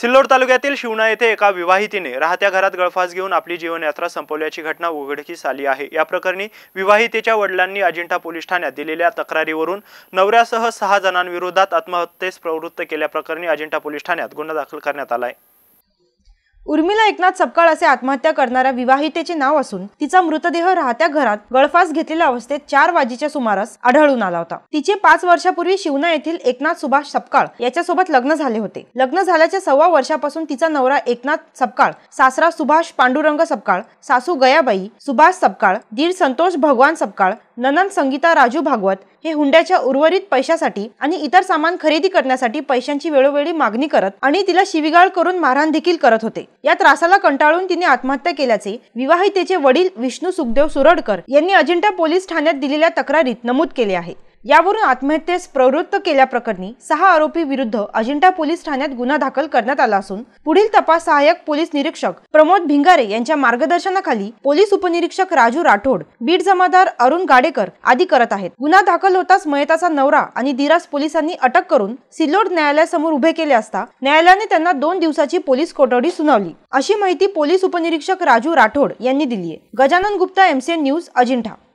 सिल्लोड तालुक्यातील शिवणा येथे एका विवाहितेने राहत्या घरात गळफास घेऊन आपली जीवनयात्रा संपवल्याची घटना उघडकीस आली आहे या प्रकरणी विवाहितेच्या वडिलांनी अजिंठा पोलीस ठाण्यात दिलेल्या तक्रारीवरून नवऱ्यासह सहा जणांविरोधात आत्महत्येस प्रवृत्त केल्याप्रकरणी अजिंठा पोलीस ठाण्यात गुन्हा दाखल करण्यात आला आहे उर्मिला एकनाथ सपकाळ असे आत्महत्या करणाऱ्या विवाहितेचे नाव असून तिचा मृतदेह राहत्या घरात गळफास घेतलेल्या अवस्थेत चार वाजेच्या सुमारास आढळून आला होता तिचे पाच वर्षापूर्वी शिवना येथील एकनाथ सुभाष सपकाळ याच्यासोबत लग्न झाले होते लग्न झाल्याच्या सव्वा वर्षापासून तिचा नवरा एकनाथ सपकाळ सासरा सुभाष पांडुरंग सपकाळ सासू गयाबाई सुभाष सपकाळ दीड संतोष भगवान सपकाळ ननन संगीता राजू भागवत हे हुंड्याच्या उर्वरित पैशासाठी आणि इतर सामान खरेदी करण्यासाठी पैशांची वेळोवेळी मागणी करत आणि तिला शिविगाळ करून मारहाण देखील करत होते या त्रासाला कंटाळून तिने आत्महत्या केल्याचे विवाहितेचे वडील विष्णू सुखदेव सुरडकर यांनी अजिंठा पोलीस ठाण्यात दिलेल्या तक्रारीत नमूद केले आहे यावरून आत्महत्येस प्रवृत्त केल्याप्रकरणी सहा आरोपी विरुद्ध अजिंठा पोलीस ठाण्यात गुन्हा दाखल करण्यात आला असून पुढील तपास सहाय्यक पोलीस निरीक्षक प्रमोद भिंगारे यांच्या मार्गदर्शनाखाली पोलीस उपनिरीक्षक राजू राठोड बीड जमादार अरुण गाडेकर आदी करत आहेत गुन्हा दाखल होताच मयताचा नवरा आणि दिरास पोलिसांनी अटक करून सिल्लोड न्यायालयासमोर उभे केले असता न्यायालयाने त्यांना दोन दिवसाची पोलीस कोठडी सुनावली अशी माहिती पोलीस उपनिरीक्षक राजू राठोड यांनी दिली आहे गजानन गुप्ता एमसीएन न्यूज अजिंठा